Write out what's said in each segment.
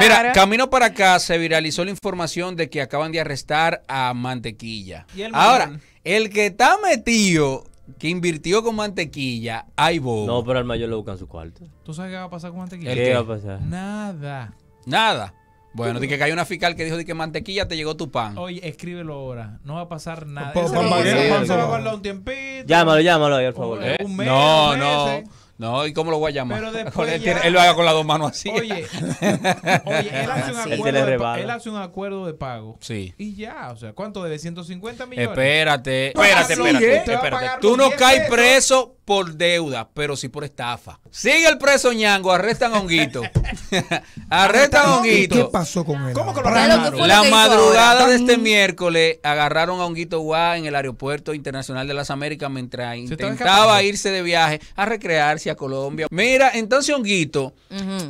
Mira, camino para acá se viralizó la información de que acaban de arrestar a Mantequilla. Ahora, el que está metido que invirtió con mantequilla, hay bobo. No, pero al mayor lo buscan su cuarto. ¿Tú sabes qué va a pasar con mantequilla? ¿Qué, va a pasar? Nada. Nada. Bueno, de que hay una fiscal que dijo de que mantequilla te llegó tu pan. Oye, escríbelo ahora. No va a pasar nada. Pan se a un tiempito. Llámalo, llámalo ahí, por favor. no, no. ¿eh? No, ¿y cómo lo voy a llamar? él, lo haga con las dos manos así. Oye, oye él, hace un acuerdo él, de, hace un acuerdo de pago. Sí. Y ya, o sea, ¿cuánto debe? 150 millones. Espérate, espérate, espérate. ¿eh? espérate. Tú no caes preso por deuda, pero sí por estafa. Sigue el preso ñango, arrestan a Honguito. arrestan a Honguito. ¿Qué pasó con él? ¿Cómo que lo arrestaron? La madrugada de este miércoles agarraron a Honguito Guá en el Aeropuerto Internacional de las Américas mientras intentaba irse de viaje a recrearse a Colombia. Mira, entonces Honguito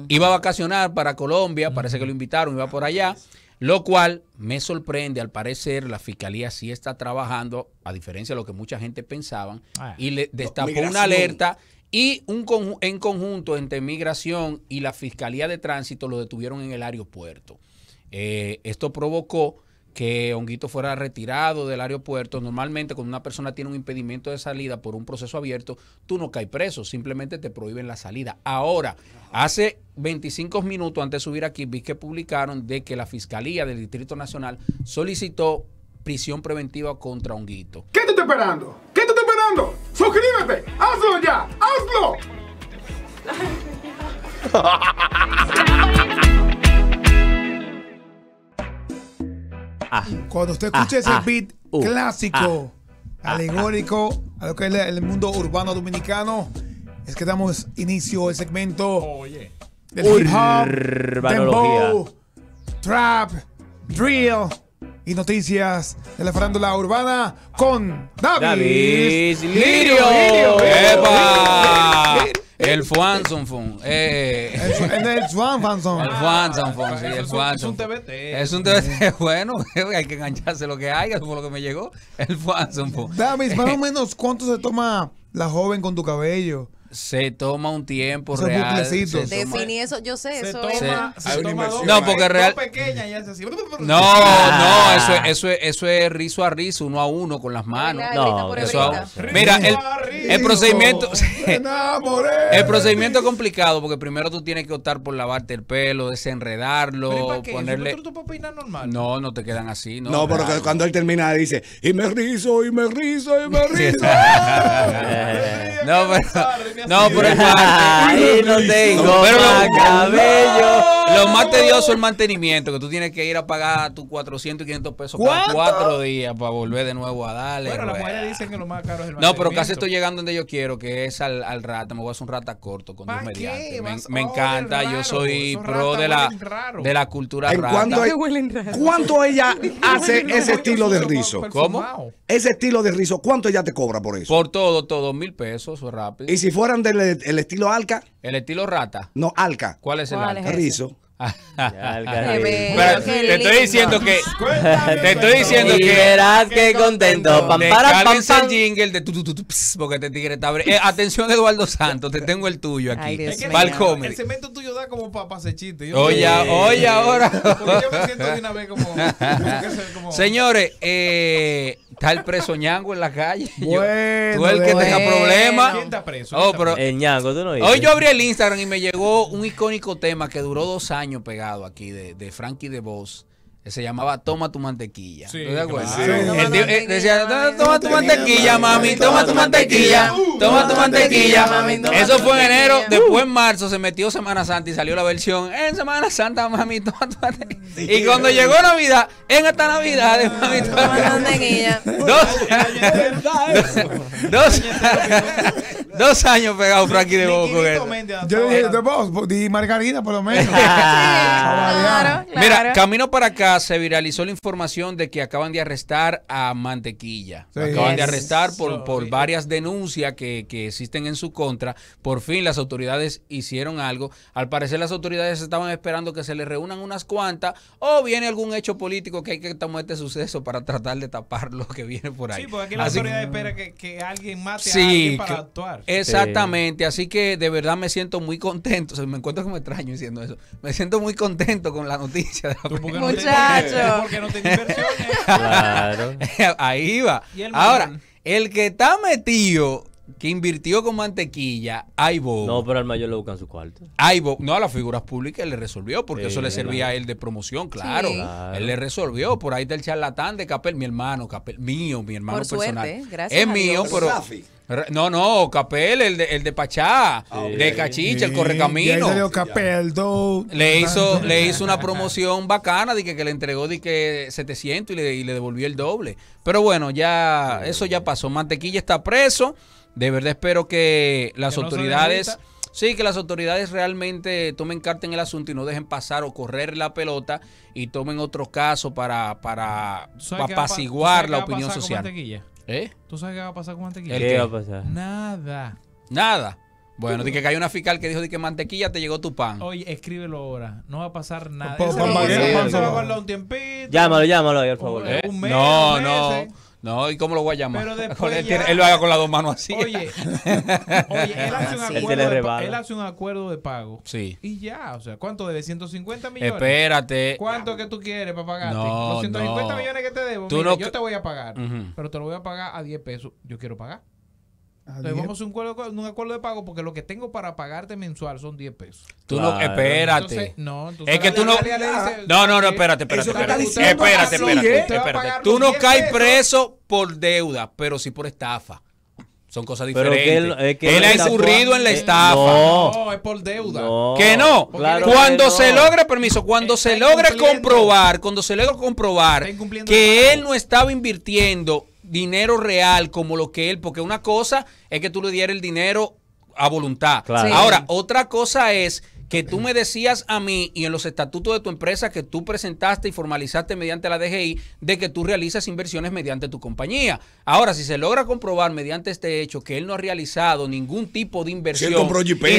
iba a vacacionar para Colombia, parece que lo invitaron, iba por allá. Lo cual me sorprende, al parecer la fiscalía sí está trabajando, a diferencia de lo que mucha gente pensaba, ah. y le destapó una alerta y un en conjunto entre migración y la fiscalía de tránsito lo detuvieron en el aeropuerto. Eh, esto provocó que Honguito fuera retirado del aeropuerto, normalmente cuando una persona tiene un impedimento de salida por un proceso abierto, tú no caes preso, simplemente te prohíben la salida. Ahora, hace 25 minutos antes de subir aquí, vi que publicaron de que la Fiscalía del Distrito Nacional solicitó prisión preventiva contra Honguito. ¿Qué te está esperando? ¿Qué te estoy esperando? ¡Suscríbete! ¡Hazlo ya! ¡Hazlo! Ah, ah. Cuando usted escuche ah, ese beat uh, clásico, alegórico, a lo que es el mundo urbano dominicano, es que damos inicio al segmento de trap, drill y noticias de la farándula urbana con David, Lirio. El Fuansonfon. Eh. El, el, El Fuansonfon, sí, el Es un TBT. Eh. Es un TBT bueno, hay que engancharse lo que haya eso fue lo que me llegó. El Fuansonfon. David, más o menos, ¿cuánto se toma la joven con tu cabello? se toma un tiempo real. Definí eso, yo sé, eso toma, es. no, porque real. No, no, eso, eso es rizo a rizo, uno a uno con las manos. mira, el, el procedimiento. el procedimiento es complicado porque primero tú tienes que optar por lavarte el pelo, desenredarlo, ponerle. No, no te quedan así. No, no pero cuando él termina dice, y me rizo, y me rizo, y me rizo. Ah, no, pero. No, pero el Ahí no tengo cabello. Lo más tedioso es el mantenimiento, que tú tienes que ir a pagar tus 400 y 500 pesos cada cuatro días para volver de nuevo a darle. Pero las mujeres dicen que lo más caro es el No, pero casi estoy llegando donde yo quiero, que es al, al rata. Me voy a hacer un rata corto con dos mediante. Me, oh, encanta, yo soy pro de la, de la cultura ¿En ¿Cuánto, ella hace ese estilo de rizo? ¿Cómo? Ese estilo de rizo, ¿cuánto ella te cobra por eso? Por todo, todo, mil pesos, rápido. Y si fuera el estilo Alca? ¿El estilo Rata? No, Alca. ¿Cuál es el Alca? Rizo. te estoy diciendo que te estoy diciendo que que contento para, de tu, tu, tu, porque te este tigre está eh, atención Eduardo Santos te tengo el tuyo aquí el cemento tuyo da como para oye oye ahora porque yo me siento de como... señores eh Está el preso ñango en la calle. tú el que tenga problemas. ¿Quién oh, ñango, tú no Hoy yo abrí el Instagram y me llegó un icónico tema que duró dos años pegado aquí de, Frankie de Voz se llamaba Toma tu mantequilla. Sí, decía, toma tu mantequilla, mami, toma tu mantequilla, toma tu mantequilla, mami. Eso fue en enero, después en marzo se metió Semana Santa y salió la versión en Semana Santa, mami, toma tu mantequilla. Y cuando llegó Navidad, en esta Navidad, mami, toma tu mantequilla. Dos. Dos años pegado Frankie de boca. con Yo dije, de vos, pues, di Margarita por lo menos. Mira, camino para acá se viralizó la información de que acaban de arrestar a Mantequilla. Acaban de arrestar por, por varias denuncias que, que existen en su contra. Por fin las autoridades hicieron algo. Al parecer las autoridades estaban esperando que se le reúnan unas cuantas o viene algún hecho político que hay que tomar este suceso para tratar de tapar lo que viene por ahí. Sí, porque aquí la autoridad espera que, alguien mate a alguien para actuar. Exactamente, así que de verdad me siento muy contento. me encuentro como extraño diciendo eso. Me siento muy contento con la noticia. De la no Muchacho. claro. Ahí va. Ahora, el que está metido que invirtió con mantequilla, Aibo. No, pero al mayor le buscan su cuarto. Aibo, no, a las figuras públicas le resolvió, porque eso le servía a él de promoción, claro. Él le resolvió. Por ahí está el charlatán de Capel, mi hermano, Capel, mío, mi hermano Por personal. Suerte, gracias es mío, pero. No, no, Capel, el de, el de Pachá, ah, de Cachicha, el Correcamino. Capel, le hizo, le hizo una promoción bacana de que, le entregó de que 700 y le, devolvió el doble. Pero bueno, ya eso ya pasó. Mantequilla está preso. De verdad espero que las autoridades... Sí, que las autoridades realmente tomen carta en el asunto y no dejen pasar o correr la pelota y tomen otro caso para, para apaciguar la opinión social. ¿Eh? ¿Tú sabes qué va a pasar con mantequilla? ¿Qué, va a pasar? Nada. Nada. Bueno, dije que hay una fiscal que dijo que mantequilla te llegó tu pan. Oye, escríbelo ahora. No va a pasar nada. Pues, se va a guardar un tiempito. Llámalo, llámalo ahí, por favor. Un eh, mes, no, no. No, ¿y cómo lo voy a llamar? él, lo haga con las dos manos así. Oye, oye él, hace un acuerdo de, él hace un acuerdo de pago. Sí. Y ya, o sea, ¿cuánto debe? ¿150 millones? Espérate. ¿Cuánto que tú quieres para pagarte? 150 millones que te debo, mira, yo te voy a pagar. Pero te lo voy a pagar a 10 pesos. Yo quiero pagar vamos un acuerdo, un acuerdo de pago porque lo que tengo para pagarte mensual son 10 pesos. Tú no, espérate. no, es que tú ah. no. no, no, eh, espérate, espérate. Espérate, espérate, Tú no caes preso por deuda, pero sí por estafa. Son cosas diferentes. Que él, ha incurrido en la eh, estafa. No, es por deuda. que no. cuando se logre, permiso, cuando se logre comprobar, cuando se logre comprobar que él no estaba invirtiendo dinero real como lo que él, porque una cosa es que tú le dieras el dinero a voluntad. Ahora, otra cosa es que tú me decías a mí y en los estatutos de tu empresa que tú presentaste y formalizaste mediante la DGI de que tú realizas inversiones mediante tu compañía. Ahora, si se logra comprobar mediante este hecho que él no ha realizado ningún tipo de inversión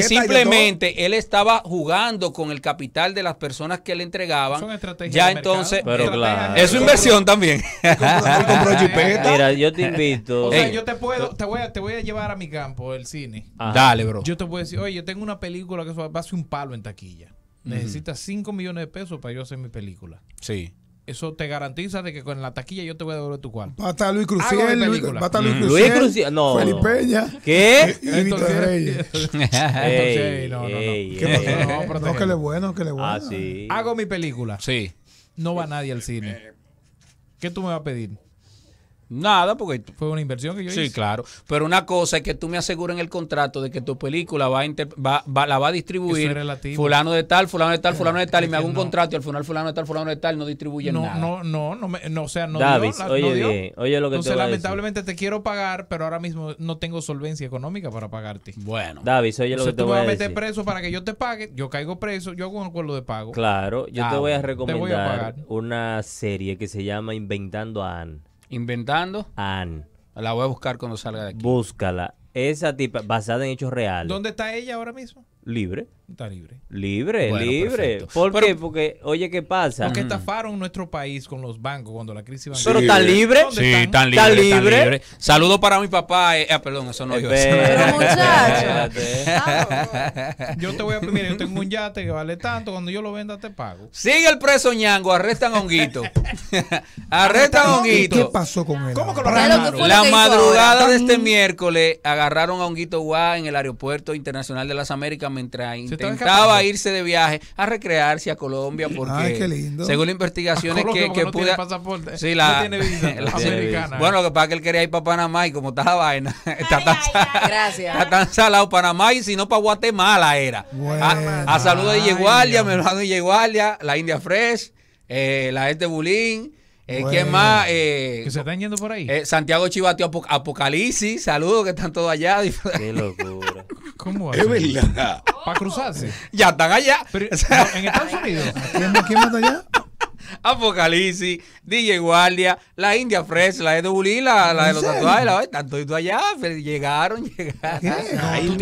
simplemente él estaba jugando con el capital de las personas que le entregaban, ya entonces Pero es su inversión también. Mira, yo te invito. yo te puedo, te voy, a, llevar a mi campo, el cine. Dale, bro. Yo te puedo decir, oye, yo tengo una película que va a ser un par palo en taquilla. Necesitas 5 millones de pesos para yo hacer mi película. Sí. Eso te garantiza de que con la taquilla yo te voy a devolver tu cuarto. Va a estar Luis Cruciel. va a estar Luis, Luis No. Felipe Peña. ¿Qué? Entonces, no, no, no. ¿Qué no, que le bueno, que le ah, bueno. Ah, sí. Hago mi película. Sí. No va nadie al cine. Eh, ¿Qué tú me vas a pedir? Nada, porque fue una inversión que yo hice. Sí, claro. Pero una cosa es que tú me aseguras en el contrato de que tu película va va, la va a distribuir fulano de tal, fulano de tal, fulano de tal, y me hago un contrato y al final fulano de tal, fulano de tal, no distribuye nada. No, no, no, no, o sea, no dio, oye, oye lo que Entonces, lamentablemente te quiero pagar, pero ahora mismo no tengo solvencia económica para pagarte. Bueno. David, oye lo que te voy a decir. tú meter preso para que yo te pague, yo caigo preso, yo hago un acuerdo de pago. Claro, yo te ah, voy a recomendar una serie que se llama Inventando a Anne Inventando. Ann. La voy a buscar cuando salga de aquí. Búscala. Esa tipa, basada en hechos reales. ¿Dónde está ella ahora mismo? Libre. Está libre. Libre, libre. ¿Por qué? Porque, oye, ¿qué pasa? Porque mm. estafaron nuestro país con los bancos cuando la crisis bancaria. Pero está libre. Sí, está libre. Está libre. Saludo para mi papá. Eh, ah, perdón, eso no yo. yo te voy a yo tengo un yate que vale tanto. Cuando yo lo venda, te pago. Sigue el preso ñango, arrestan a Honguito. arrestan Honguito. ¿Qué pasó con él? ¿Cómo que lo La madrugada de este miércoles agarraron a Honguito Guá en el aeropuerto internacional de las Américas mientras intentaba irse de viaje a recrearse a Colombia porque según las investigaciones que, que pude sí, la, tiene Bueno, que para que él quería ir para Panamá y como estaba vaina, está tan, está tan salado Panamá y si no para Guatemala era. a, saludos de Yeguardia, mi hermano Yeguardia, la India Fresh, eh, la este Bulín. Eh, ¿Quién más? Eh, que se están yendo por ahí. Eh, Santiago Chivateo Apocalipsis. Saludos que están todos allá. Qué locura. ¿Cómo va Es verdad. Para cruzarse. Ya están allá. en Estados Unidos. ¿Quién, está allá? Apocalipsis, DJ Guardia, la India Fresh, la de la, de los tatuajes, la están todos allá, llegaron, llegaron. Ay,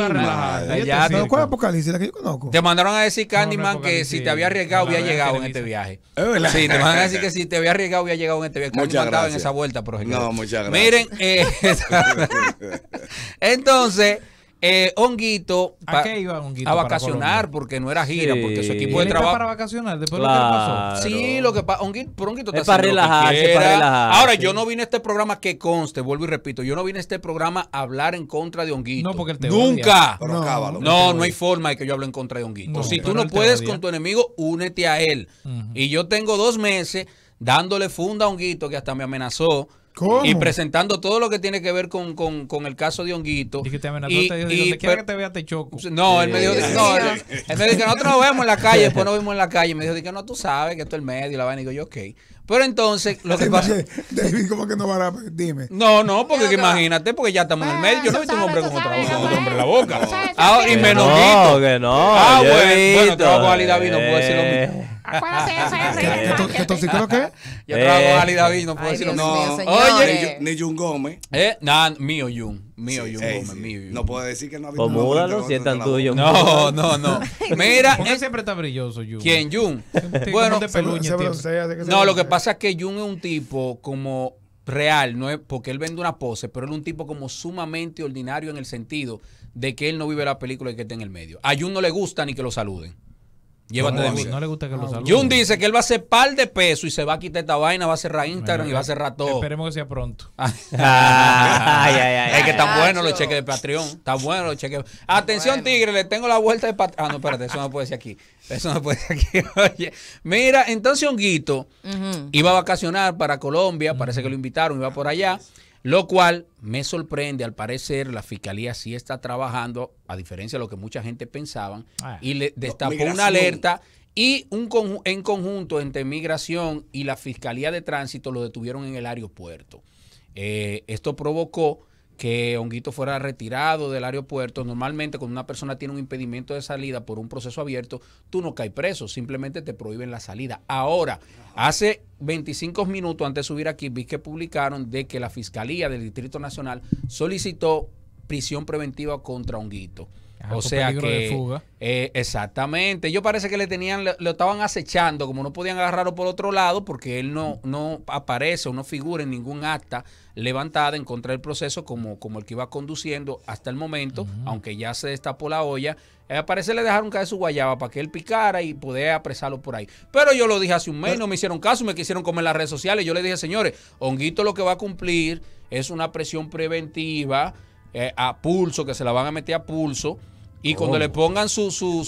no, tú Apocalipsis? La que yo conozco. Te mandaron a decir, Candyman, que si te había arriesgado, había llegado en este viaje. Es sí, te mandaron a decir que si te había arriesgado, había llegado en este viaje. Muchas en esa vuelta, por No, muchas gracias. Miren, eh, entonces... Eh, Honguito, ¿A qué iba a vacacionar porque no era gira, porque su equipo de trabajo. para vacacionar después lo que pasó? Sí, lo que pasa. Honguito, está es para relajar, Ahora, yo no vine a este programa que conste, vuelvo y repito, yo no vine a este programa a hablar en contra de Honguito. porque Nunca. No, no, hay forma de que yo hable en contra de Honguito. si tú no puedes con tu enemigo, únete a él. Y yo tengo dos meses dándole funda a Honguito que hasta me amenazó y presentando todo lo que tiene que ver con, con, con el caso de Honguito. Y que te amenazó, y, te dijo, y, que te vea, te choco. No, él me dijo, no, él, él me dijo, nosotros nos vemos en la calle, después nos vimos en la calle. me dijo, que no, tú sabes que esto es el medio, la vaina. Y digo, yo, ok. Pero entonces, lo que pasa. David, ¿cómo que no va a Dime. No, no, porque imagínate, porque ya estamos en el medio. Yo no he visto un hombre con otro hombre en la boca. ah y menos No, que no. Ah, bueno, bueno, te a David, no puedo decir lo mismo. Acuérdate eso. que? Yo trabajo con Ali David, no puedo decirlo. No, oye. Ni Jun Gómez. Eh, mío Jun. Mío Jun Gómez, mío No puedo decir que no ha visto. Pues si es tan tuyo. No, no, no. Mira. ¿Por eh, siempre está brilloso Jun? ¿Quién, Jun? Bueno. No, lo que pasa es que Jun es un tipo como real, no porque él vende una pose, pero él es un tipo como sumamente ordinario en el sentido de que él no vive la película y que está en el medio. A Jun no le gusta ni que lo saluden. Llévate de mí. No le gusta que lo salude. Jun dice que él va a hacer par de pesos y se va a quitar esta vaina, va a cerrar Instagram y va a cerrar todo. Esperemos que sea pronto. ay, ay, ay, es que están buenos los cheques de Patreon. Están buenos los cheques. Atención, Tigre, le tengo la vuelta de Patreon. Ah, no, espérate, eso no puede ser aquí. Eso no puede ser aquí. Oye. Mira, entonces Honguito iba a vacacionar para Colombia, parece que lo invitaron, iba por allá. Lo cual me sorprende, al parecer la fiscalía sí está trabajando, a diferencia de lo que mucha gente pensaba, ah. y le destapó una alerta y un en conjunto entre migración y la fiscalía de tránsito lo detuvieron en el aeropuerto. Eh, esto provocó que Honguito fuera retirado del aeropuerto, normalmente cuando una persona tiene un impedimento de salida por un proceso abierto, tú no caes preso, simplemente te prohíben la salida. Ahora, hace 25 minutos antes de subir aquí, vi que publicaron de que la Fiscalía del Distrito Nacional solicitó prisión preventiva contra Honguito o sea que eh, exactamente, yo parece que le tenían lo estaban acechando, como no podían agarrarlo por otro lado porque él no no aparece o no figura en ningún acta levantada en contra del proceso como como el que iba conduciendo hasta el momento, aunque ya se destapó la olla. Eh, aparece le dejaron caer su guayaba para que él picara y pudiera apresarlo por ahí. Pero yo lo dije hace un mes, no me hicieron caso, me quisieron comer las redes sociales. Yo le dije, señores, Honguito lo que va a cumplir es una presión preventiva eh, a pulso, que se la van a meter a pulso. Y cuando le oh. pongan su... su,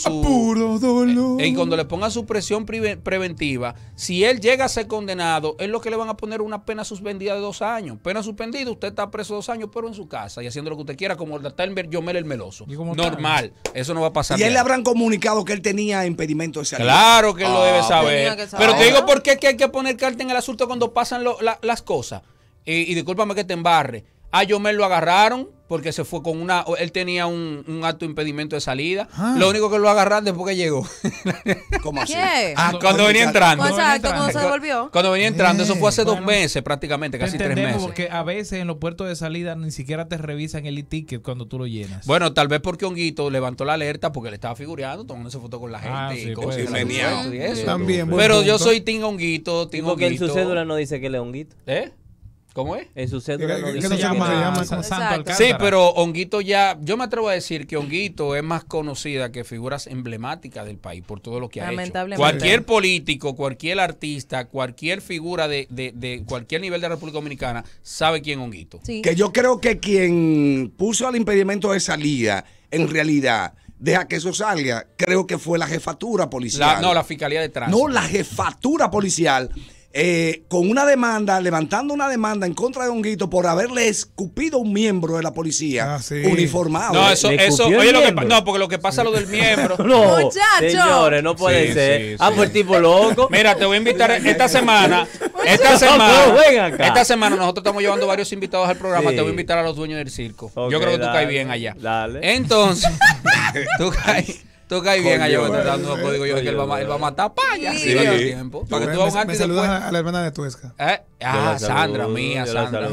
eh, y cuando le pongan su presión preventiva, si él llega a ser condenado, es lo que le van a poner una pena suspendida de dos años. Pena suspendida, usted está preso dos años, pero en su casa y haciendo lo que usted quiera, como está el Yomel el Meloso. Normal, eso no va a pasar. Y él le habrán comunicado que él tenía impedimento de salud. Claro que él lo ah, debe saber. Pero te digo por qué hay que poner carta en el asunto cuando pasan las cosas. Y, y discúlpame que te embarre a Yomel lo agarraron porque se fue con una. Él tenía un, un alto impedimento de salida. Ah. Lo único que lo agarraron después que llegó. ¿Cómo así? Ah, cuando, venía entrando. Exacto, cuando se volvió. Cuando venía entrando, eso fue hace dos meses prácticamente, casi tres meses. Porque a veces en los puertos de salida ni siquiera te revisan el e-ticket cuando tú lo llenas. Bueno, tal vez porque Honguito levantó la alerta porque le estaba figureando, tomando esa foto con la ah, gente y cosas. Pues, eso. También, Pero yo soy Ting Honguito. Ting porque en su cédula no dice que le es Honguito. ¿Eh? ¿Cómo es? En su Llama, se llama Sí, pero Honguito ya, yo me atrevo a decir que Honguito es más conocida que figuras emblemáticas del país por todo lo que ha hecho. Cualquier político, cualquier artista, cualquier figura de, de, cualquier nivel de República Dominicana sabe quién es Honguito. Que yo creo que quien puso al impedimento de salida, en realidad, deja que eso salga, creo que fue la jefatura policial. no, la fiscalía de tránsito. No, la jefatura policial eh, con una demanda, levantando una demanda en contra de Honguito por haberle escupido un miembro de la policía ah, uniformado. No, eso, eso no, porque lo que pasa es lo del miembro. no, señores, no puede ser. ah, pues tipo loco. Mira, te voy a invitar esta semana. Esta semana, esta semana nosotros estamos llevando varios invitados al programa. Te voy a invitar a los dueños del circo. Yo creo que tú caes bien allá. Dale. Entonces, tú caes. Tú caes bien allá que te dando código. Yo que él va, a matar paya. Sí, tiempo. Para que tú hagas a la hermana de tu esca eh, Ah, Sandra, mía, Sandra.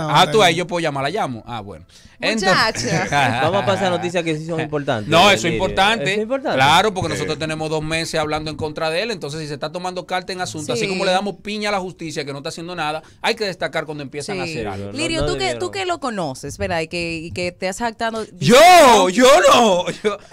Ah, tú ahí ¿eh? yo puedo llamar, la llamo. Ah, bueno. entonces Vamos a pasar noticias que sí son importantes. No, eh, eso es importante. Claro, porque nosotros tenemos dos meses hablando en contra de él. Entonces, si se está tomando carta en asunto, así como le damos piña a la justicia que no está haciendo nada, hay que destacar cuando empiezan a hacer algo. Lirio, tú que tú lo conoces, ¿verdad? Y que te has jactado. Yo, yo no.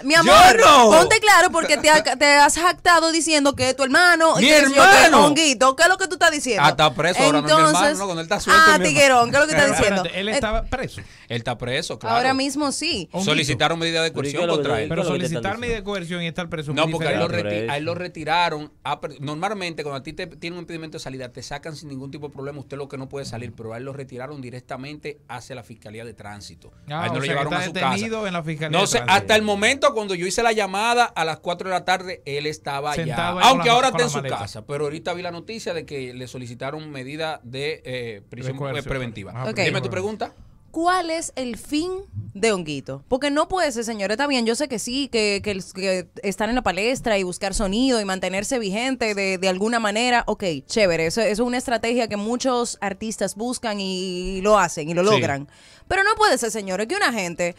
Mi amor. Ponte claro porque te, has jactado diciendo que es tu hermano. ¡Mi hermano! Honguito, ¿qué es lo que tú estás diciendo? Ah, está preso ahora no él está suelto. Ah, tiguerón, ¿qué es lo que estás diciendo? Él estaba eh, preso. Él está preso, claro. Ahora mismo sí. Solicitaron medida de coerción contra él. Pero solicitar medida de coerción y estar preso. No, porque a él lo retiraron. Ah, normalmente, cuando a ti te tienen un impedimento de salida, te sacan sin ningún tipo de problema. Usted lo que no puede salir, pero a él lo retiraron directamente hacia la Fiscalía de Tránsito. Ah, no lo llevaron a su casa. En la Fiscalía no sé, hasta el momento cuando yo hice la llamada a las 4 de la tarde, él estaba ya, Aunque ahora está en su casa, pero ahorita vi la noticia de que le solicitaron medida de eh, prisión eh, preventiva. Ah, Dime tu pregunta. ¿Cuál es el fin de Honguito? Porque no puede ser, señores. Está bien, yo sé que sí, que, que, estar en la palestra y buscar sonido y mantenerse vigente de, alguna manera. Ok, chévere. Eso, es una estrategia que muchos artistas buscan y lo hacen y lo logran. Pero no puede ser, señores, que una gente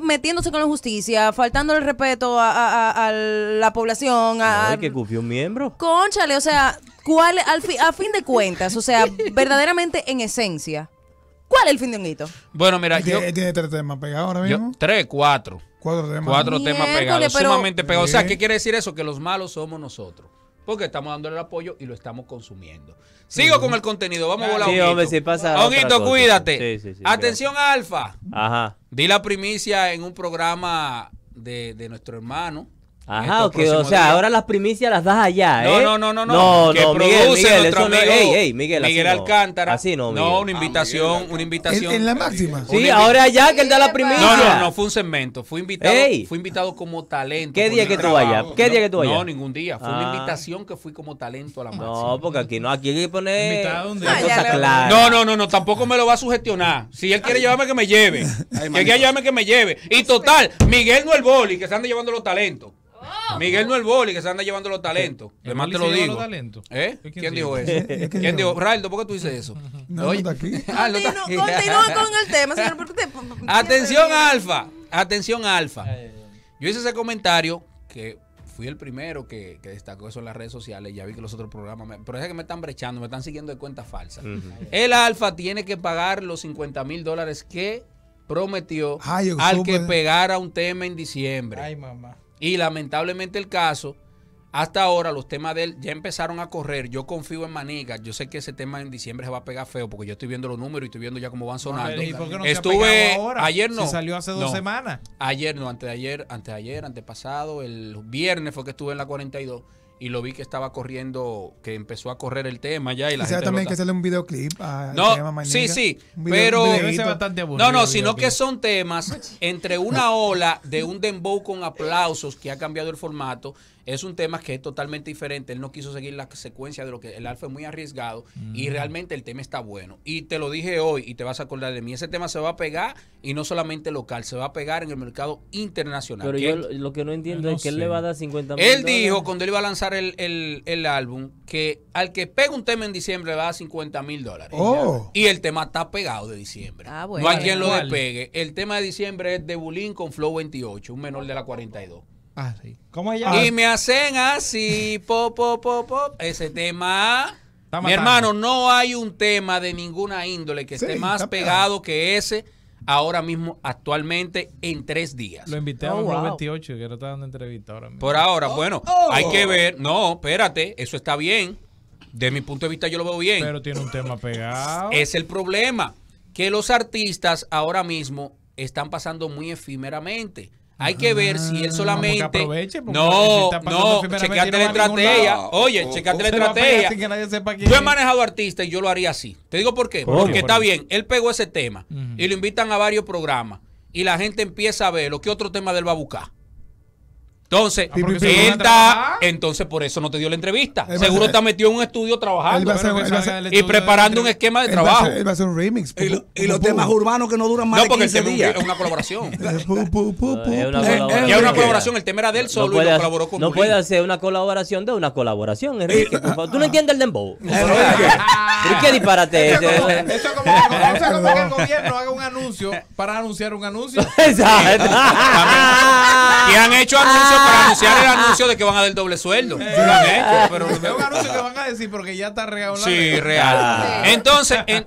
metiéndose con la justicia, faltando el respeto a, la población. A, Ay, que cufió un miembro. Conchale, o sea, ¿cuál, al a fin de cuentas, o sea, verdaderamente en esencia, ¿cuál es el fin de un hito? Bueno, mira, yo. Tiene tres temas pegados ahora mismo. tres, cuatro. Cuatro temas. pegados, sumamente pegados. O sea, ¿qué quiere decir eso? Que los malos somos nosotros porque estamos dándole el apoyo y lo estamos consumiendo. Sigo con el contenido, vamos a volar. Sí, hombre, pasa Honguito, cuídate. Sí, sí, Atención, Alfa. Ajá. Di la primicia en un programa de, de nuestro hermano, Ajá, ok. o sea, ahora las primicias las das allá, ¿eh? No, no, no, no, no. no, Miguel, Miguel, Miguel, Alcántara. Así no, Miguel. No, una invitación, ah, una invitación. En, la máxima. Sí, ahora allá que él da la primicia. No, no, no, fue un segmento, fui invitado, invitado como talento. ¿Qué día que tú vayas? ¿Qué no, día que tú vayas? No, ningún día, fue una ah. invitación que fui como talento a la máxima. No, porque aquí no, aquí hay que poner ah, No, no, no, no, tampoco me lo va a sugestionar. Si él quiere llevarme que me lleve. que quiere que me lleve. Y total, Miguel no el boli que se anda llevando los talentos. Oh. Miguel no el boli que se anda llevando los talentos. Además te lo digo. ¿Eh? ¿Quién, dijo eso? ¿Quién dijo? Raldo, ¿por qué tú dices eso? No, aquí. Ah, continúa con el tema, señor. Atención, Alfa. Atención, Alfa. Yo hice ese comentario que fui el primero que, destacó eso en las redes sociales. Ya vi que los otros programas. pero es que me están brechando, me están siguiendo de cuentas falsas. El Alfa tiene que pagar los 50 mil dólares que prometió al que pegara un tema en diciembre. Ay, mamá. Y lamentablemente el caso, hasta ahora los temas de él ya empezaron a correr. Yo confío en maniga Yo sé que ese tema en diciembre se va a pegar feo porque yo estoy viendo los números y estoy viendo ya cómo van sonando. ¿Y Estuve ayer no. Se salió hace dos semanas. Ayer no, antes de ayer, antes de ayer, antepasado, el viernes fue que estuve en la 42 y lo vi que estaba corriendo, que empezó a correr el tema ya. Y la gente también que sale un videoclip. A no, sí, sí, pero. no, no, sino que son temas entre una ola de un dembow con aplausos que ha cambiado el formato es un tema que es totalmente diferente. Él no quiso seguir la secuencia de lo que el alfa es muy arriesgado y mm. realmente el tema está bueno. Y te lo dije hoy y te vas a acordar de mí. Ese tema se va a pegar y no solamente local, se va a pegar en el mercado internacional. Pero yo lo que no entiendo es que él le va a dar 50 mil. Él dijo cuando él iba a lanzar el, álbum que al que pega un tema en diciembre le va a dar 50 mil dólares. Oh. Y el tema está pegado de diciembre. Ah, no hay quien lo despegue. El tema de diciembre es de Bulín con Flow 28, un menor de la 42. Ah, y ah. me hacen así, pop, pop, pop, pop. Ese tema. Mi hermano, no hay un tema de ninguna índole que esté más pegado que ese ahora mismo, actualmente, en tres días. Lo invité a 28, que no está dando entrevista ahora mismo. Por ahora, oh, bueno, oh. hay que ver. No, espérate, eso está bien. De mi punto de vista, yo lo veo bien. Pero tiene un tema pegado. Es el problema. Que los artistas ahora mismo están pasando muy efímeramente. Hay que ver si él ah, solamente. no, no, checate la estrategia. Oye, la estrategia. Yo he manejado artistas y yo lo haría así. Te digo por qué. porque está bien, él pegó ese tema y lo invitan a varios programas y la gente empieza a ver lo que otro tema de él va a buscar. Entonces, ah, está, entonces por eso no te dio la entrevista. Seguro está metido en un estudio trabajando y, preparando un esquema de trabajo. él va a hacer un remix. Y, los temas urbanos que no duran más no, de 15 días. Es una colaboración. es una colaboración. El tema era del solo no puede, y colaboró con No puede hacer una colaboración de una colaboración, eh, Enrique. Tú no ah. entiendes el dembow. qué disparate es? Eso es como, como que el gobierno haga un anuncio para anunciar un anuncio. Exacto. Y han hecho ah. anuncios para ah, anunciar el ah, ah. anuncio de que van a dar el doble sueldo. Sí. Eh, eh, pero... Es eh, un anuncio que van a decir porque ya está real. Sí, real. Entonces, en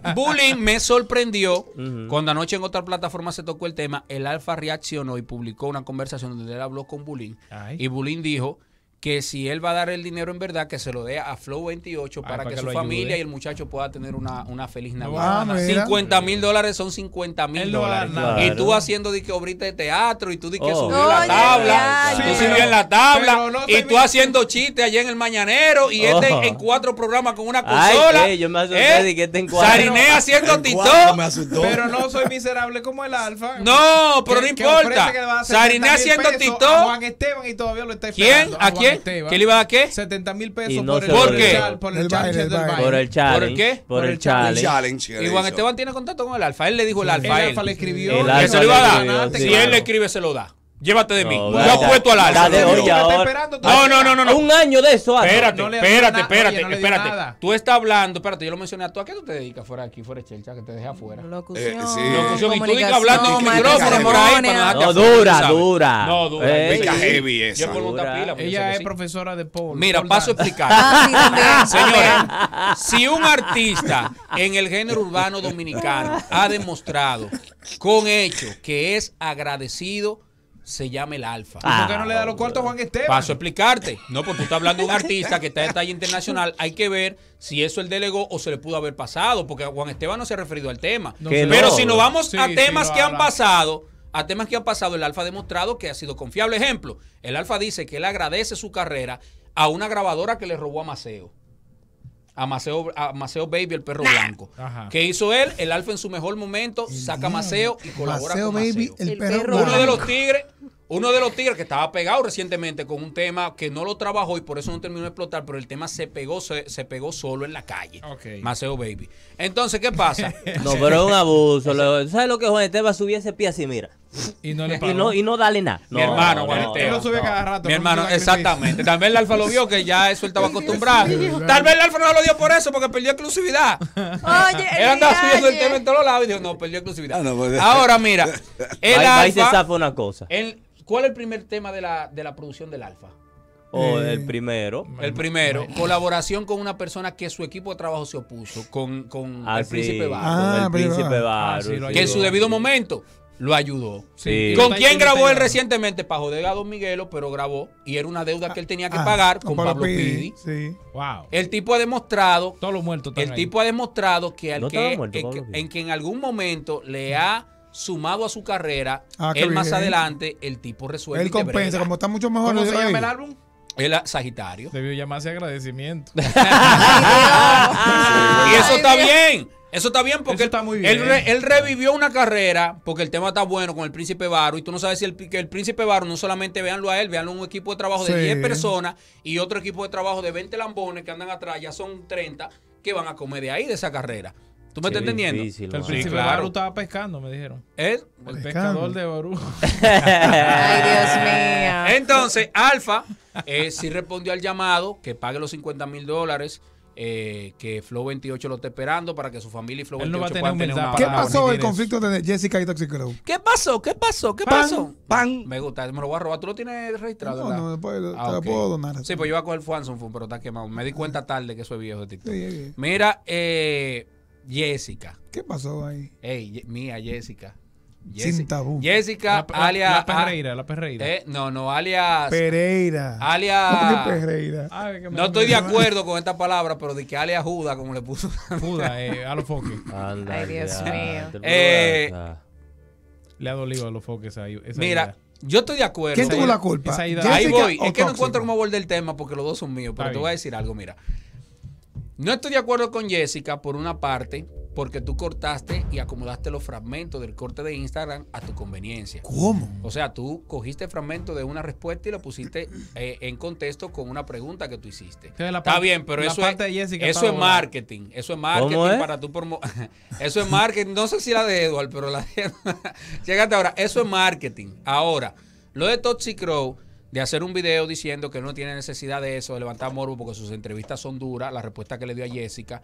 me sorprendió cuando anoche en otra plataforma se tocó el tema. El Alfa reaccionó y publicó una conversación donde él habló con Bullying. Y Bulín dijo que si él va a dar el dinero en verdad, que se lo dé a Flow 28 ah, para, que, su familia y el muchacho pueda tener una, feliz Navidad. 50 ah, mil dólares son 50 mil dólares. Y tú haciendo de que obrita de teatro y tú di que oh. subió la tabla. en la tabla. y tú haciendo chiste allá en el mañanero y este oh. en cuatro programas con una consola. Ay, eh, yo me asusté eh, que este en cuatro. Sariné haciendo TikTok. Pero no soy miserable como el alfa. No, pero no importa. Sariné haciendo TikTok. todavía lo está esperando. ¿Quién? ¿A quién? Este qué? le iba a qué? 70 mil pesos por, el, por, qué? por el challenge Por el qué? Por el challenge. Y Juan Esteban tiene contacto con el Alfa. Él le dijo el Alfa. El Alfa le escribió. ¿Qué se le iba a dar. Si él le escribe, se lo da. Llévate de mí. No, yo puesto al No, no, no, no, Un año de eso. Espérate, espérate, espérate, espérate. Tú estás hablando, espérate, yo lo mencioné a tú. ¿A qué tú te dedicas fuera aquí, fuera de Chelcha, que te dejé afuera? Locución. Eh, Locución. Y tú digas hablando en micrófono por ahí No, dura, dura. No, dura. Eh. heavy Ella es profesora de polo. Mira, paso a explicar. Ah, Señora, si un artista en el género urbano dominicano ha demostrado con hecho que es agradecido se llama el Alfa. Ah. ¿Por qué no le da los cuartos a Juan Esteban? Paso a explicarte. No, porque tú estás hablando de un artista que está en talla internacional. Hay que ver si eso el delegó o se le pudo haber pasado, porque Juan Esteban no se ha referido al tema. Pero si nos vamos a temas que han pasado, a temas que han pasado, el Alfa ha demostrado que ha sido confiable. Ejemplo, el Alfa dice que él agradece su carrera a una grabadora que le robó a Maceo a Maceo, Baby, el perro blanco. ¿Qué que hizo él? El Alfa en su mejor momento saca a Maceo y colabora con Maceo. Baby, el, perro blanco. Uno de los tigres, uno de los tigres que estaba pegado recientemente con un tema que no lo trabajó y por eso no terminó de explotar, pero el tema se pegó, se, pegó solo en la calle. Maceo Baby. Entonces, ¿qué pasa? no, pero es un abuso. ¿Sabes lo que Juan Esteban subía ese pie así? Mira. Y no le dale nada. mi hermano, Mi hermano, exactamente. Tal vez el Alfa lo vio, que ya eso él estaba acostumbrado. Tal vez el Alfa no lo dio por eso, porque perdió exclusividad. él andaba subiendo el tema en todos lados y dijo, no, perdió exclusividad. Ah, pues. Ahora, mira, el Alfa. se una cosa. ¿Cuál es el primer tema de la, producción del Alfa? O el eh, primero. El primero. Colaboración con una persona que su equipo de trabajo se opuso, con, con ah, el príncipe barro el ah, príncipe barro que en su debido momento lo ayudó. ¿Con quién grabó él recientemente? Para Jodega Don Miguelo, pero grabó. Y era una deuda que él tenía que ah, pagar ah, con, Pablo, Pidi. Sí. Wow. El tipo ha demostrado. Todos los muertos El tipo ha demostrado que, al que, en, que, en algún momento le ha sumado a su carrera, ah, él más adelante, el tipo resuelve. Él compensa, como está mucho mejor. ¿Cómo se llama el álbum? El Sagitario. Debió llamarse agradecimiento. y eso está bien. Eso está bien porque Él, revivió una carrera porque el tema está bueno con el Príncipe baro y tú no sabes si el, que el Príncipe Baru, no solamente véanlo a él, véanlo a un equipo de trabajo de 10 personas y otro equipo de trabajo de 20 lambones que andan atrás, ya son 30 que van a comer de ahí de esa carrera. ¿Tú me estás entendiendo? el príncipe estaba pescando, me dijeron. ¿Eh? ¿El? pescador de Baru. Ay, Dios mío. Entonces, Alfa eh, sí respondió al llamado que pague los 50 mil dólares eh, que Flow 28 lo está esperando para que su familia y Flow 28 no puedan tener ¿Qué pasó el conflicto de Jessica y Toxic Crow? ¿Qué pasó? ¿Qué pasó? ¿Qué pasó? Pan. Me gusta, me lo voy a robar. ¿Tú lo tienes registrado? No, no, después te lo ah, puedo donar. Sí, pues yo voy a coger Fuanson, pero está quemado. Me di cuenta ah. tarde que soy viejo de TikTok. Mira, eh, Jessica. ¿Qué pasó ahí? Ey, mía, Jessica. Jessica, Sin tabú. Jessica, la, alia. Pereira, la Pereira. Eh, no, no, alias. Pereira. Alias. Pereira? no estoy de acuerdo con esta palabra, pero de que alias Juda, como le puso. Juda, eh, a los foques. Ay, Dios mío. Eh, le ha dolido a los foques mira. Yo estoy de acuerdo. ¿Quién tuvo la culpa? Ahí voy. Es que no encuentro cómo volver el tema porque los dos son míos, pero te voy a decir algo, mira. No estoy de acuerdo con Jessica por una parte, porque tú cortaste y acomodaste los fragmentos del corte de Instagram a tu conveniencia. ¿Cómo? O sea, tú cogiste fragmento de una respuesta y lo pusiste eh, en contexto con una pregunta que tú hiciste. Está bien, pero eso es, eso es marketing. Eso es marketing para tu eso es marketing. No sé si la de Eduard, pero la de Llegate ahora. Eso es marketing. Ahora, lo de Toxic Crow de hacer un video diciendo que no tiene necesidad de eso, de levantar morbo porque sus entrevistas son duras, la respuesta que le dio a Jessica,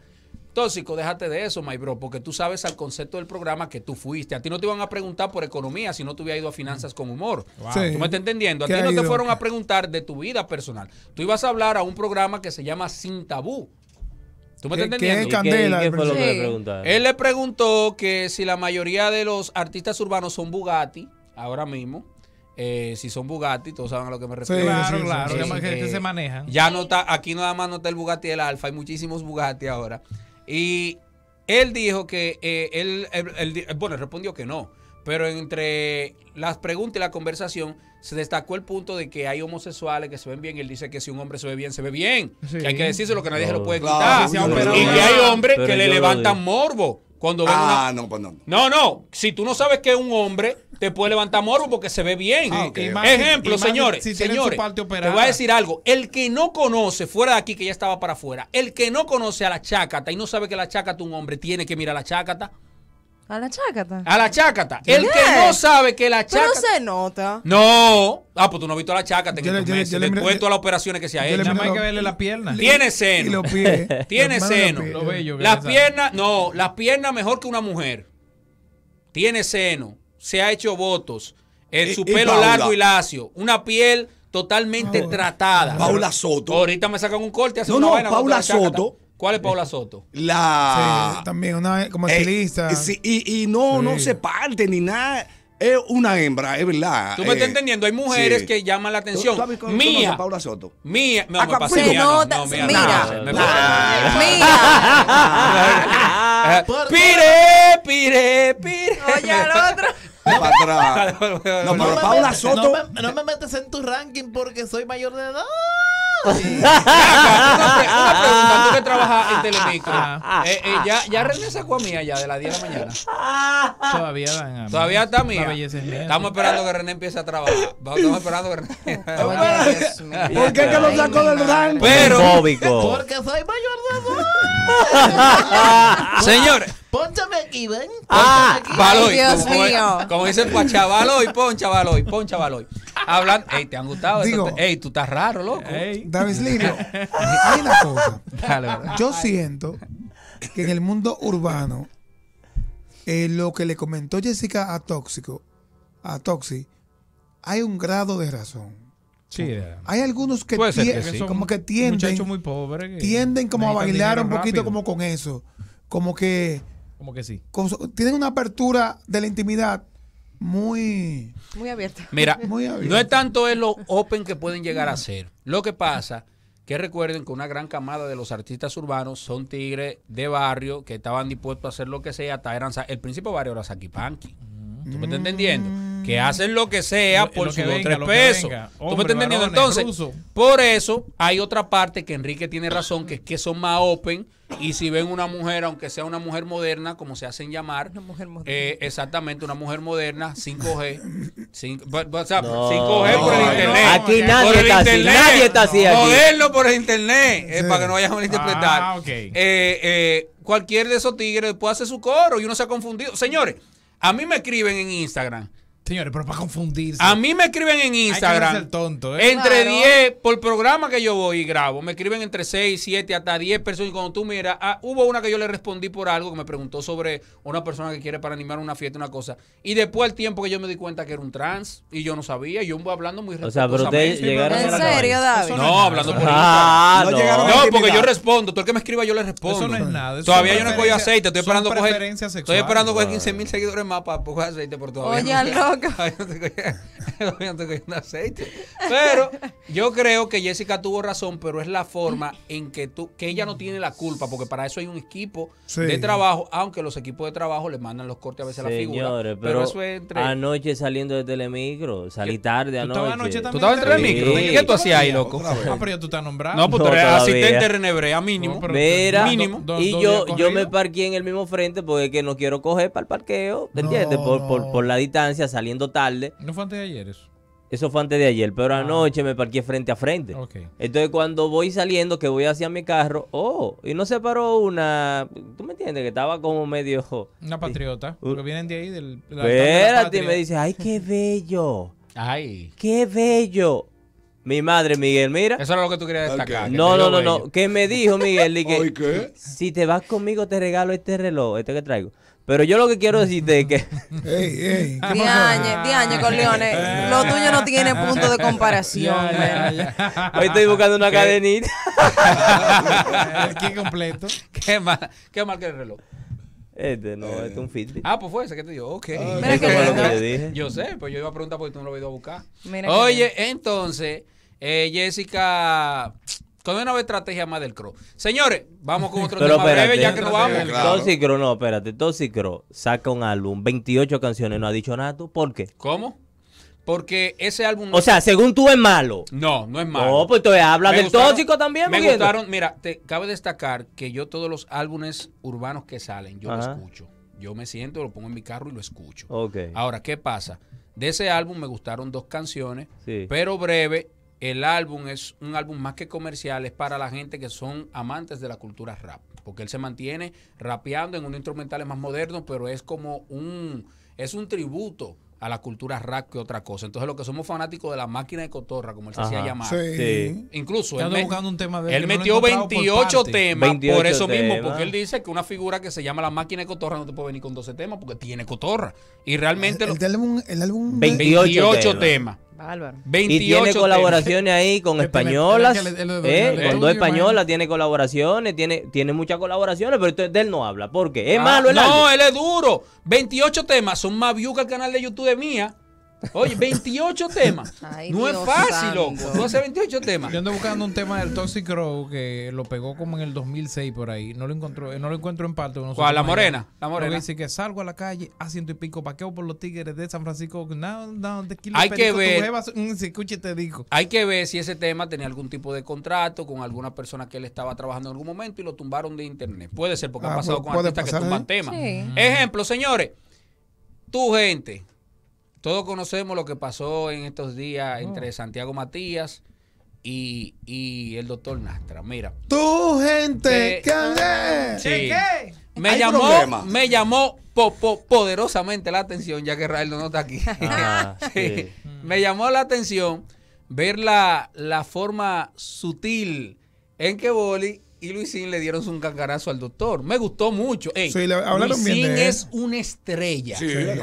Tóxico, déjate de eso, my bro, porque tú sabes al concepto del programa que tú fuiste. A ti no te iban a preguntar por economía si no te ido a finanzas con humor. ¿Tú me estás entendiendo? A ti no te fueron a preguntar de tu vida personal. Tú ibas a hablar a un programa que se llama Sin Tabú. ¿Tú me estás entendiendo? Él le preguntó que si la mayoría de los artistas urbanos son Bugatti, ahora mismo. Eh, si son Bugatti, todos saben a lo que me refiero. claro, claro, eh, se maneja Ya no está, aquí nada más no está el Bugatti del Alfa, hay muchísimos Bugatti ahora. Y él dijo que eh, él, bueno, respondió que no. Pero entre las preguntas y la conversación se destacó el punto de que hay homosexuales que se ven bien. Él dice que si un hombre se ve bien, se ve bien. Que hay que lo que nadie se lo puede quitar. y que hay hombres que le levantan morbo. Cuando ven ah, no, pues no. No, no. Si tú no sabes que es un hombre te puede levantar morbo porque se ve bien. Ah, Ejemplo, señores. señores, te voy a decir algo. El que no conoce, fuera de aquí, que ya estaba para afuera, el que no conoce a la chácata y no sabe que la chácata un hombre tiene que mirar a la chácata. A la chácata. A la chácata. El que no sabe que la chácata. No se nota. No. Ah, pues tú no has visto la chácata. Yo, le, las operaciones que se ha hecho. que verle la pierna. Tiene seno. Tiene seno. Las piernas, no, las piernas mejor que una mujer. Tiene seno se ha hecho votos, en su pelo largo y lacio, una piel totalmente tratada. Paula Soto. Ahorita me sacan un corte. no, no, Paula Soto. ¿Cuál es Paula Soto? La. también, una como eh, estilista. y, y, no, no se parte ni nada. Es una hembra, es verdad. Tú me estás eh, entendiendo, hay mujeres que llaman la atención. mía. Paula Soto. Mía. No, ah, me pasé, se mira. mía. Pire, pire, pire. Oye, al otro no me metes en tu ranking porque soy mayor de edad una, pregunta, tú que trabajas en Telemicro. Eh, eh, ya, ya René sacó a Mía ya de las 10 de la mañana. Todavía está a Todavía está Mía. Estamos esperando que René empiece a trabajar. Estamos esperando que René. ¿Por qué que lo sacó del rango? Pero. Porque soy mayor de edad. Señores. ponchame aquí, ven. Ah, aquí. Dios mío. Como dice el chavaloy ponchabaloy. poncha Hablan, ey, ¿te han gustado? Digo, ey, tú estás raro, loco. Ey. David Slido, hay una cosa. Yo siento que en el mundo urbano, eh, lo que le comentó Jessica a Tóxico, a Toxi, hay un grado de razón. Sí, eh. Hay algunos que, como que tienden, tienden como a bailar un poquito como con eso, como que, como que sí, tienen una apertura de la intimidad muy... Muy abierta. Mira, no es tanto es lo open que pueden llegar a ser. Lo que pasa que recuerden que una gran camada de los artistas urbanos son tigres de barrio que estaban dispuestos a hacer lo que sea, hasta eran el principio barrio era Saki ¿Tú me estás entendiendo? Mm que hacen lo que sea por sus tres pesos. ¿Tú me estás entendiendo? Entonces, por eso hay otra parte que Enrique tiene razón, que es que son más open y si ven una mujer, aunque sea una mujer moderna, como se hacen llamar, una mujer eh, exactamente, una mujer moderna, 5G, 5, coger g por el internet. aquí nadie está así, nadie está por el internet, eh, para que no vayan a interpretar Ah, eh, eh, cualquier de esos tigres puede hacer su coro y uno se ha confundido. Señores, a mí me escriben en Instagram. Señores, pero para confundirse. A mí me escriben en Instagram. Hay que tonto, ¿eh? Entre 10, por programa que yo voy y grabo, me escriben entre 6, 7, hasta 10 personas. Y cuando tú miras, ah, hubo una que yo le respondí por algo que me preguntó sobre una persona que quiere para animar una fiesta, una cosa. Y después al tiempo que yo me di cuenta que era un trans y yo no sabía, yo voy hablando muy O sea, pero ustedes llegaron ¿En serio, David? No, hablando por ah, no, porque yo respondo. Todo el que me escriba, yo le respondo. Eso no es nada. Todavía yo no cojo aceite. Estoy esperando coger. estoy esperando coger 15 mil seguidores más para coger aceite por todavía. Oye, loco. Pero yo creo que Jessica tuvo razón, pero es la forma en que tú, que ella no tiene la culpa, porque para eso hay un equipo de trabajo, aunque los equipos de trabajo le mandan los cortes a veces a la figura. Pero, eso es entre... anoche saliendo de Telemicro, salí tarde anoche. ¿Tú estabas anoche en Telemicro? ¿Qué tú hacías ahí, loco? Ah, pero ya tú estás nombrado. No, pues tú eres asistente de Renebrea, mínimo. mínimo. y yo, yo me parqué en el mismo frente porque que no quiero coger para el parqueo, ¿entiendes? por, por, por la distancia, salí tarde. ¿No fue antes de ayer eso? fue antes de ayer, pero ah. anoche me parqué frente a frente. Entonces cuando voy saliendo, que voy hacia mi carro, oh, y no se paró una, tú me entiendes, que estaba como medio... Una patriota, porque vienen de ahí del... espérate, y me dice, ay, qué bello. ay. Qué bello. Mi madre, Miguel, mira. Eso era lo que tú querías destacar. no, no, no, no. ¿Qué me dijo Miguel? y Si te vas conmigo, te regalo este reloj, este que traigo. Pero yo lo que quiero decirte es que. ¡Ey, ey! con Corleone. Lo tuyo no tiene punto de comparación. Ya, Hoy estoy buscando una cadenita. Aquí completo. Qué más? qué mal que el reloj. Este no, eh. este es un Fitbit. Ah, pues fue ese que te dio. Ok. Ah, mira lo que yo dije. Yo sé, pues yo iba a preguntar porque tú no lo habías ido a buscar. Oye, entonces, eh, Jessica con una nueva estrategia más del CRO. Señores, vamos con otro tema breve, ya que no vamos. Claro. Toxicro, no, espérate. Toxicro saca un álbum, 28 canciones, no ha dicho nada ¿Por qué? ¿Cómo? Porque ese álbum. o sea, según tú es malo. No, no es malo. No, pues entonces habla del tóxico también. Me gustaron. Mira, te cabe destacar que yo todos los álbumes urbanos que salen, yo los escucho. Yo me siento, lo pongo en mi carro y lo escucho. Ok. Ahora, ¿qué pasa? De ese álbum me gustaron dos canciones, pero breve el álbum es un álbum más que comercial, es para la gente que son amantes de la cultura rap, porque él se mantiene rapeando en unos instrumentales más modernos pero es como un, es un tributo a la cultura rap que otra cosa. Entonces, lo que somos fanáticos de la máquina de cotorra, como él se hacía llamar, sí. incluso él, un tema él, metió 28 temas por eso mismo, porque él dice que una figura que se llama la máquina de cotorra no te puede venir con 12 temas porque tiene cotorra. Y realmente. El, álbum, 28, temas y tiene colaboraciones ahí con españolas. Con dos españolas tiene colaboraciones, tiene, tiene muchas colaboraciones, pero de él no habla. ¿Por qué? Es ah, malo el No, él es duro. 28 temas son más views que el canal de YouTube de mía. Oye, 28 temas. no es fácil, loco. 28 temas. Yo ando buscando un tema del Toxic Crow que lo pegó como en el 2006 por ahí. No lo encontró, eh, no lo encuentro en parte. La morena. La dice que salgo a la calle a ciento y pico paqueo por los tigres de San Francisco. Hay que ver. si mm, te Hay que ver si ese tema tenía algún tipo de contrato con alguna persona que él estaba trabajando en algún momento y lo tumbaron de internet. Puede ser porque ha ah, pasado con artistas que tumban ¿eh? temas. Ejemplo, señores. Tu gente todos conocemos lo que pasó en estos días oh. entre Santiago Matías y, el doctor Nastra. Mira. Tu gente eh, que que sí. Me llamó, me llamó poderosamente la atención, ya que Raúl no está aquí. Ah, me llamó la atención ver la, la forma sutil en que Boli y Luisín le dieron un cacarazo al doctor. Me gustó mucho. Luisín es una estrella.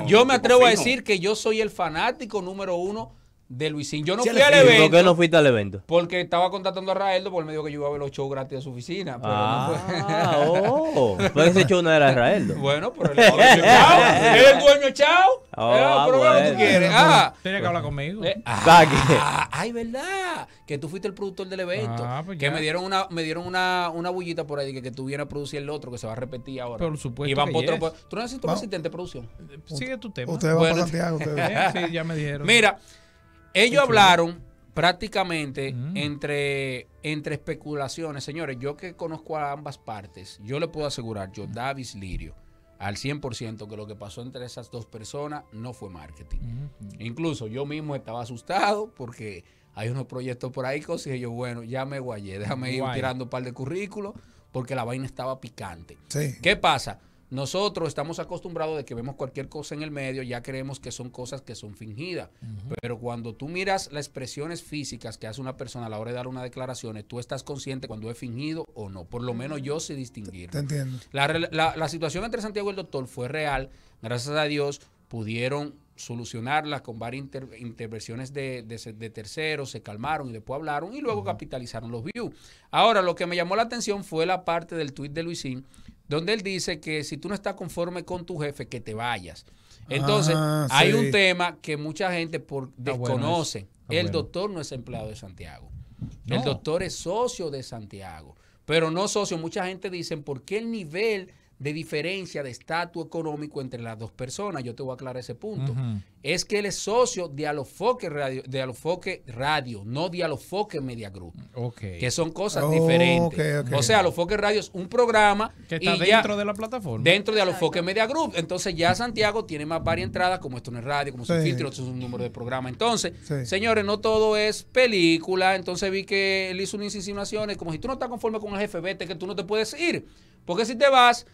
yo me atrevo a decir que yo soy el fanático número uno de Luisín. Yo no fui al evento. ¿Por qué no fuiste al evento? Porque estaba contratando a Raeldo porque él me dijo que yo iba a ver los shows gratis en su oficina. Pero ah, no fue. Ah, oh. pues ese show no era Raeldo. Bueno, pero el chao. ¿Eres el dueño chao. Oh, ah, pero ah, bueno. que tú quieres. Ah, Tienes que hablar conmigo. Eh, ah, ay, verdad. Que tú fuiste el productor del evento. Ah, pues que me dieron una, me dieron una, una bullita por ahí que, que tú vienes a producir el otro que se va a repetir ahora. Por supuesto. Y van por otro. Yes. Tú necesitas un asistente de producción. Sigue tu tema. Ustedes van para Santiago. Ustedes. sí, ya me dijeron. Mira ellos hablaron prácticamente mm. entre, entre especulaciones. Señores, yo que conozco a ambas partes, yo le puedo asegurar, yo, Davis Lirio, al 100% que lo que pasó entre esas dos personas no fue marketing. Mm-hmm. Incluso yo mismo estaba asustado porque hay unos proyectos por ahí, cosas, y yo, bueno, ya me guayé, déjame ir tirando un par de currículos porque la vaina estaba picante. ¿Qué pasa? Nosotros estamos acostumbrados de que vemos cualquier cosa en el medio, ya creemos que son cosas que son fingidas. Pero cuando tú miras las expresiones físicas que hace una persona a la hora de dar una declaración, tú estás consciente cuando es fingido o no. Por lo menos yo sé distinguir. Te, entiendo. La, situación entre Santiago y el doctor fue real. Gracias a Dios pudieron solucionarla con varias intervenciones de, terceros, se calmaron y después hablaron y luego capitalizaron los views. Ahora, lo que me llamó la atención fue la parte del tuit de Luisín, donde él dice que si tú no estás conforme con tu jefe, que te vayas. Entonces, ah, hay un tema que mucha gente desconoce. el doctor no es empleado de Santiago. El doctor es socio de Santiago, pero no socio. Mucha gente dice, ¿por qué el nivel de diferencia de estatus económico entre las dos personas. Yo te voy a aclarar ese punto. Es que él es socio de Alofoque Radio, de Alofoque Radio, no de Alofoque Media Group. Que son cosas diferentes. O sea, Alofoque Radio es un programa que está dentro de la plataforma. Dentro de Alofoque Media Group. Entonces ya Santiago tiene más varias entradas, como esto no es radio, como filtro, esto es un número de programa. Entonces, señores, no todo es película. Entonces vi que él hizo unas insinuaciones como si tú no estás conforme con el jefe, vete, que tú no te puedes ir. Porque si te vas,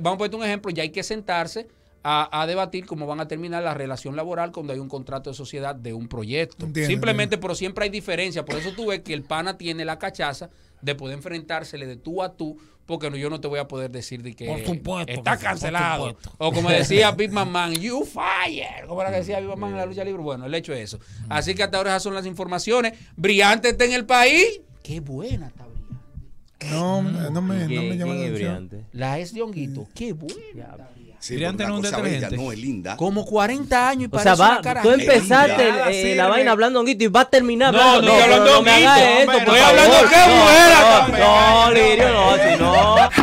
vamos a poner un ejemplo, ya hay que sentarse a, debatir cómo van a terminar la relación laboral cuando hay un contrato de sociedad de un proyecto. Simplemente, pero siempre hay diferencia. Por eso tú ves que el pana tiene la cachaza de poder enfrentársele de tú a tú, porque yo no te voy a poder decir de que por supuesto, está cancelado. O como decía Big Man, you fire. Como era que decía Big Man en la lucha libre. Bueno, el hecho es eso. Así que hasta ahora esas son las informaciones. brillantes está en el país. Qué buena está no, mm. eh, no me, no me llama la La es de honguito. Mm. Qué buena. brillante no un detergente. no, es linda. Como 40 años y para O sea, va, tú empezaste linda, eh, sí, la vaina hablando honguito y va a terminar no, no, hablando no, no, No, estoy hablando qué mujer. No, Lirio, no, si no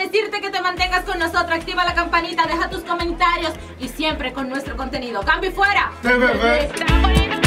decirte que te mantengas con nosotros. Activa la campanita, deja tus comentarios y siempre con nuestro contenido. ¡Cambio y fuera!